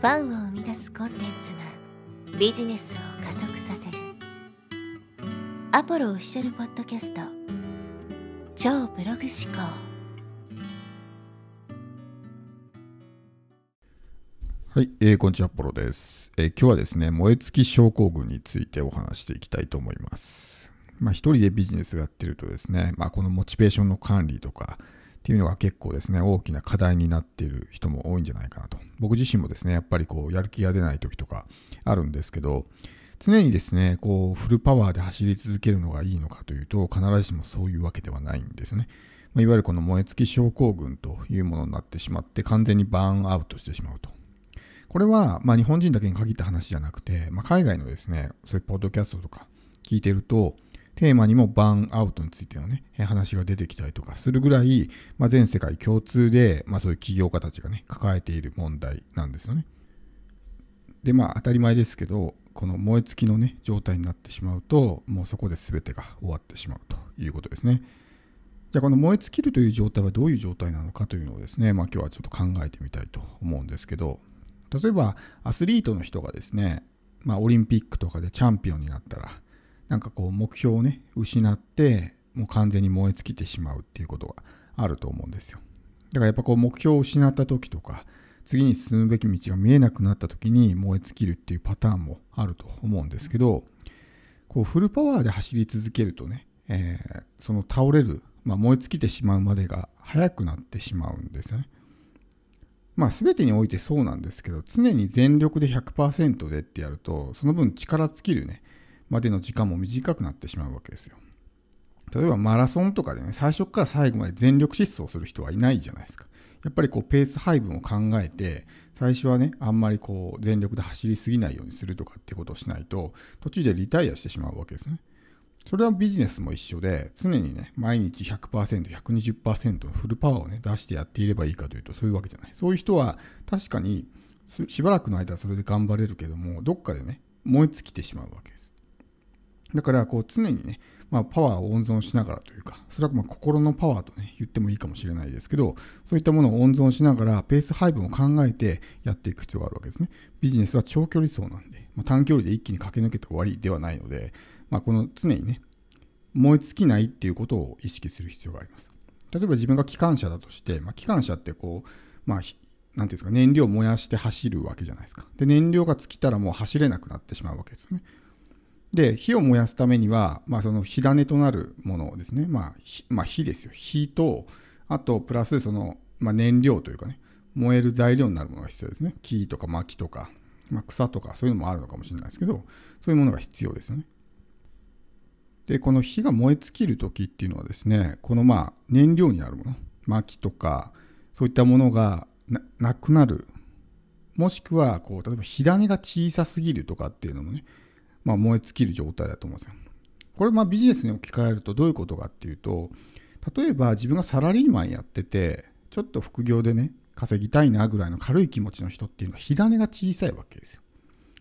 ファンを生み出すコンテンツがビジネスを加速させるアポロオフィシャルポッドキャスト超ブログ思考はい、えー、こんにちは、アポロです、えー、今日はですね、燃え尽き症候群についてお話していきたいと思います。まあ、一人でビジネスをやってるとですね、まあ、このモチベーションの管理とか、っていうのが結構ですね、大きな課題になっている人も多いんじゃないかなと。僕自身もですね、やっぱりこう、やる気が出ない時とかあるんですけど、常にですね、こう、フルパワーで走り続けるのがいいのかというと、必ずしもそういうわけではないんですね。まいわゆるこの燃え尽き症候群というものになってしまって、完全にバーンアウトしてしまうと。これは、ま日本人だけに限った話じゃなくて、まあ、海外のですね、そういうポッドキャストとか聞いてると、テーマにもバーンアウトについてのね、話が出てきたりとかするぐらい、まあ、全世界共通で、まあ、そういう起業家たちがね、抱えている問題なんですよね。で、まあ、当たり前ですけど、この燃え尽きのね、状態になってしまうと、もうそこで全てが終わってしまうということですね。じゃあ、この燃え尽きるという状態はどういう状態なのかというのをですね、まあ、今日はちょっと考えてみたいと思うんですけど、例えば、アスリートの人がですね、まあ、オリンピックとかでチャンピオンになったら、なんかこう目標をね失ってもう完全に燃え尽きてしまうっていうことがあると思うんですよだからやっぱこう目標を失った時とか次に進むべき道が見えなくなった時に燃え尽きるっていうパターンもあると思うんですけどこうフルパワーで走り続けるとね、えー、その倒れる、まあ、燃え尽きてしまうまでが早くなってしまうんですよね。まあ全てにおいてそうなんですけど常に全力で100%でってやるとその分力尽きるねまでの時間も短くなってしまうわけですよ。例えばマラソンとかでね、最初から最後まで全力疾走する人はいないじゃないですか。やっぱりこうペース配分を考えて、最初はね、あんまりこう全力で走りすぎないようにするとかってことをしないと、途中でリタイアしてしまうわけですね。それはビジネスも一緒で、常にね、毎日100%、120%のフルパワーをね、出してやっていればいいかというと、そういうわけじゃない。そういう人は、確かに、しばらくの間それで頑張れるけども、どっかでね、燃え尽きてしまうわけです。だからこう常にね、まあ、パワーを温存しながらというか、それはま心のパワーと、ね、言ってもいいかもしれないですけど、そういったものを温存しながら、ペース配分を考えてやっていく必要があるわけですね。ビジネスは長距離走なんで、まあ、短距離で一気に駆け抜けて終わりではないので、まあ、この常にね、燃え尽きないっていうことを意識する必要があります。例えば自分が機関車だとして、まあ、機関車ってこう、まあ、なんていうんですか、燃料を燃やして走るわけじゃないですか。で、燃料が尽きたらもう走れなくなってしまうわけですね。で火を燃やすためには、まあ、その火種となるものですね、まあまあ、火ですよ火とあとプラスその、まあ、燃料というかね燃える材料になるものが必要ですね木とか薪とか、まあ、草とかそういうのもあるのかもしれないですけどそういうものが必要ですよねでこの火が燃え尽きる時っていうのはですねこのまあ燃料になるもの薪とかそういったものがなくなるもしくはこう例えば火種が小さすぎるとかっていうのもねまあ、燃え尽きる状態だと思うんですよ。これまあビジネスに置き換えるとどういうことかっていうと例えば自分がサラリーマンやっててちょっと副業でね稼ぎたいなぐらいの軽い気持ちの人っていうのは火種が小さいわけですよ。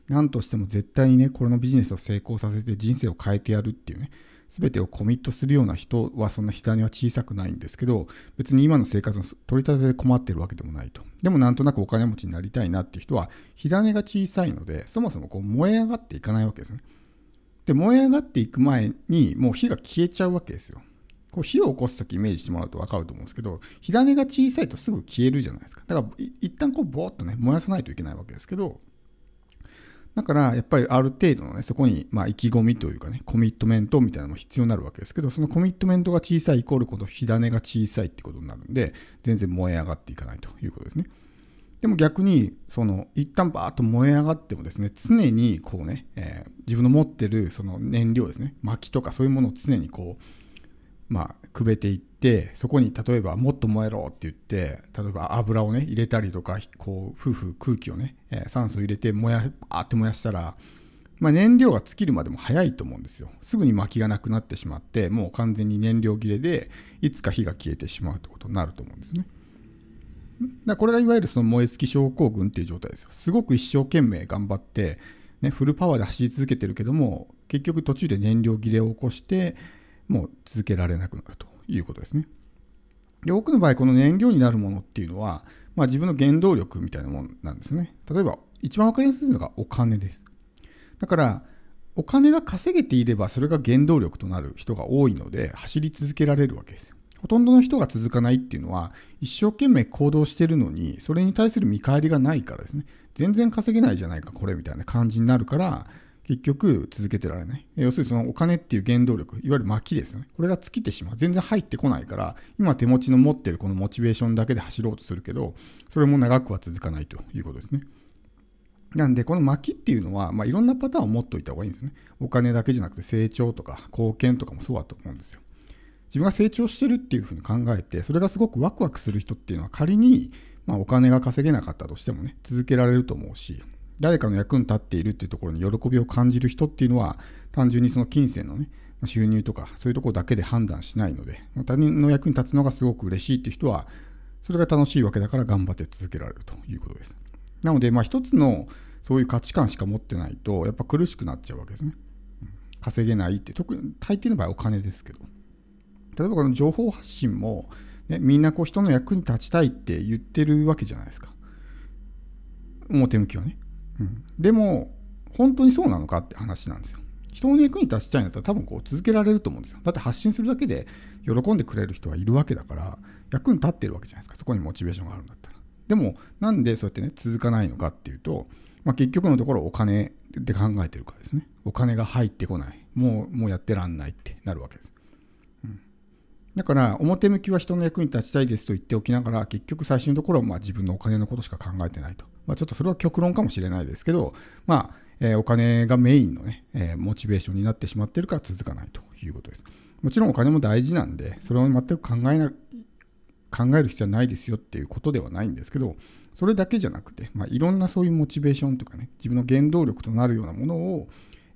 なんとしても絶対にねこれのビジネスを成功させて人生を変えてやるっていうね全てをコミットするような人はそんな火種は小さくないんですけど別に今の生活の取り立てで困ってるわけでもないとでもなんとなくお金持ちになりたいなっていう人は火種が小さいのでそもそもこう燃え上がっていかないわけですねで燃え上がっていく前にもう火が消えちゃうわけですよこう火を起こすきイメージしてもらうとわかると思うんですけど火種が小さいとすぐ消えるじゃないですかだから一旦こうボーっとね燃やさないといけないわけですけどだからやっぱりある程度のね、そこにまあ意気込みというかね、コミットメントみたいなのも必要になるわけですけど、そのコミットメントが小さいイコールこの火種が小さいってことになるんで、全然燃え上がっていかないということですね。でも逆に、その一旦バーッと燃え上がってもですね、常にこうね、えー、自分の持ってるその燃料ですね、薪とかそういうものを常にこう、まあ、くべていってそこに例えばもっと燃えろって言って例えば油をね入れたりとかこう夫婦空気をね酸素を入れて燃やあって燃やしたら、まあ、燃料が尽きるまでも早いと思うんですよすぐに薪がなくなってしまってもう完全に燃料切れでいつか火が消えてしまうってことになると思うんですねだこれがいわゆるその燃え尽き症候群っていう状態ですよすごく一生懸命頑張って、ね、フルパワーで走り続けてるけども結局途中で燃料切れを起こしてもう続けられなくなるということですね。で多くの場合、この燃料になるものっていうのは、まあ、自分の原動力みたいなものなんですね。例えば、一番分かりやすいのがお金です。だから、お金が稼げていれば、それが原動力となる人が多いので、走り続けられるわけです。ほとんどの人が続かないっていうのは、一生懸命行動してるのに、それに対する見返りがないからですね。全然稼げないじゃないか、これみたいな感じになるから、結局続けてられない。要するにそのお金っていう原動力、いわゆる薪ですよね。これが尽きてしまう。全然入ってこないから、今手持ちの持ってるこのモチベーションだけで走ろうとするけど、それも長くは続かないということですね。なんで、この薪っていうのは、まあ、いろんなパターンを持っておいた方がいいんですね。お金だけじゃなくて成長とか貢献とかもそうだと思うんですよ。自分が成長してるっていうふうに考えて、それがすごくワクワクする人っていうのは仮に、まあ、お金が稼げなかったとしてもね、続けられると思うし、誰かの役に立っているっていうところに喜びを感じる人っていうのは単純にその金銭のね収入とかそういうところだけで判断しないので他人の役に立つのがすごく嬉しいっていう人はそれが楽しいわけだから頑張って続けられるということです。なので、まあ、一つのそういう価値観しか持ってないとやっぱ苦しくなっちゃうわけですね。稼げないって特に大抵の場合お金ですけど例えばこの情報発信も、ね、みんなこう人の役に立ちたいって言ってるわけじゃないですか表向きはねうん、でも本当にそうなのかって話なんですよ。人の役に立ちたいんだったら多分こう続けられると思うんですよ。だって発信するだけで喜んでくれる人はいるわけだから役に立ってるわけじゃないですか。そこにモチベーションがあるんだったら。でもなんでそうやってね続かないのかっていうと、まあ、結局のところお金で考えてるからですね。お金が入ってこない。もうもうやってらんないってなるわけです。うん、だから表向きは人の役に立ちたいですと言っておきながら結局最終のところはまあ自分のお金のことしか考えてないと。まあ、ちょっとそれは極論かもしれないですけど、まあえー、お金がメインのね、えー、モチベーションになってしまっているから続かないということです。もちろんお金も大事なんで、それを全く考えな、考える必要はないですよっていうことではないんですけど、それだけじゃなくて、まあ、いろんなそういうモチベーションとかね、自分の原動力となるようなものを、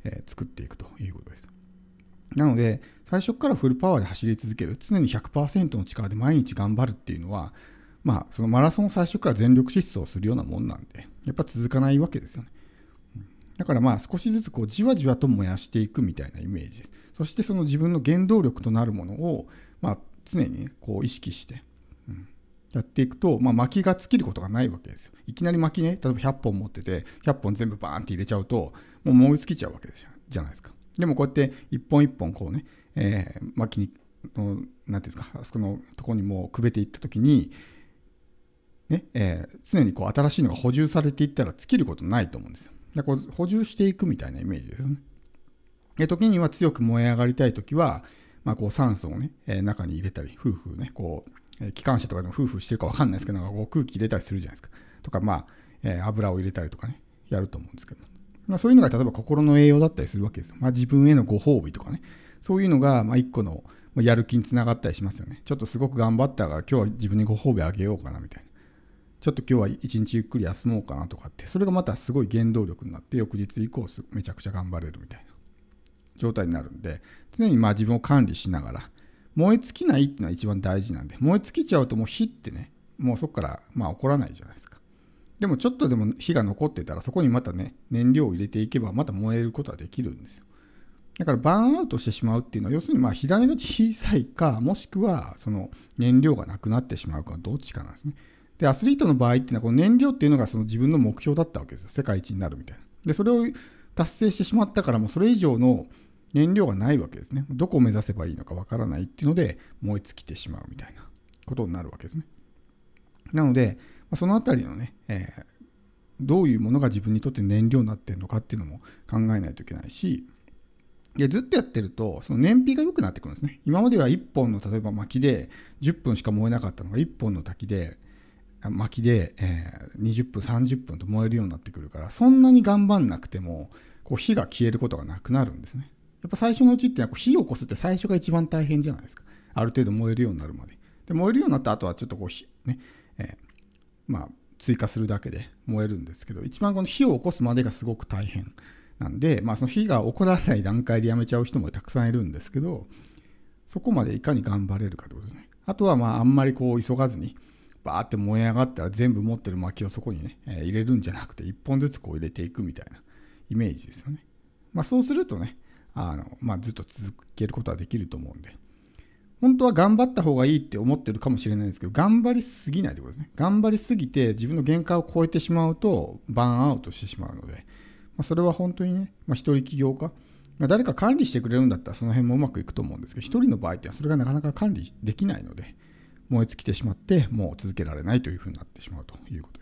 えー、作っていくということです。なので、最初からフルパワーで走り続ける、常に100%の力で毎日頑張るっていうのは、まあ、そのマラソン最初から全力疾走するようなもんなんで、やっぱ続かないわけですよね。だからまあ少しずつこうじわじわと燃やしていくみたいなイメージです。そしてその自分の原動力となるものを、まあ、常に、こう意識して、うん、やっていくと、まあ、薪が尽きることがないわけですよ。いきなり薪ね、例えば100本持ってて、100本全部バーンって入れちゃうと、もう燃え尽きちゃうわけじゃないですか。でもこうやって一本一本こうね、えー、薪に、の、何ていうんですか、あそこのとこにもうくべていったときに、ねえー、常にこう新しいのが補充されていったら尽きることないと思うんですよ。でこら補充していくみたいなイメージですね。で時には強く燃え上がりたい時は、まあ、こう酸素をね、えー、中に入れたり、夫婦ね、こう、えー、機関車とかでも夫婦してるか分かんないですけど、なんかこう空気入れたりするじゃないですか。とか、まあ、えー、油を入れたりとかね、やると思うんですけど。まあ、そういうのが例えば心の栄養だったりするわけですよ。まあ、自分へのご褒美とかね。そういうのが、まあ、一個のやる気につながったりしますよね。ちょっとすごく頑張ったが、今日は自分にご褒美あげようかなみたいな。ちょっと今日は一日ゆっくり休もうかなとかって、それがまたすごい原動力になって、翌日以降めちゃくちゃ頑張れるみたいな状態になるんで、常にまあ自分を管理しながら、燃え尽きないっていうのは一番大事なんで、燃え尽きちゃうともう火ってね、もうそこからまあ起こらないじゃないですか。でもちょっとでも火が残ってたら、そこにまたね、燃料を入れていけば、また燃えることはできるんですよ。だからバーンアウトしてしまうっていうのは、要するにまあ火種が小さいか、もしくはその燃料がなくなってしまうか、どっちかなんですね。で、アスリートの場合っていうのは、この燃料っていうのがその自分の目標だったわけですよ。世界一になるみたいな。で、それを達成してしまったから、もうそれ以上の燃料がないわけですね。どこを目指せばいいのかわからないっていうので、燃え尽きてしまうみたいなことになるわけですね。なので、そのあたりのね、えー、どういうものが自分にとって燃料になってるのかっていうのも考えないといけないし、でずっとやってると、その燃費が良くなってくるんですね。今までは1本の例えば薪で10分しか燃えなかったのが1本の滝で薪で、えー、20分30分と燃えるようになってくるからそんなに頑張んなくてもこう火が消えることがなくなるんですねやっぱ最初のうちってこう火を起こすって最初が一番大変じゃないですかある程度燃えるようになるまでで燃えるようになった後はちょっとこうね、えー、まあ追加するだけで燃えるんですけど一番この火を起こすまでがすごく大変なんで、まあ、その火が起こらない段階でやめちゃう人もたくさんいるんですけどそこまでいかに頑張れるかってことですねあとはまああんまりこう急がずにバーって燃え上がったら全部持ってる薪をそこにね、えー、入れるんじゃなくて1本ずつこう入れていくみたいなイメージですよね。まあそうするとね、あのまあ、ずっと続けることはできると思うんで。本当は頑張った方がいいって思ってるかもしれないんですけど、頑張りすぎないってことですね。頑張りすぎて自分の限界を超えてしまうと、バーンアウトしてしまうので、まあ、それは本当にね、まあ、一人起業家、まあ、誰か管理してくれるんだったらその辺もうまくいくと思うんですけど、一人の場合ってそれがなかなか管理できないので、燃え尽きてしまってもう続けられないというふうになってしまうということ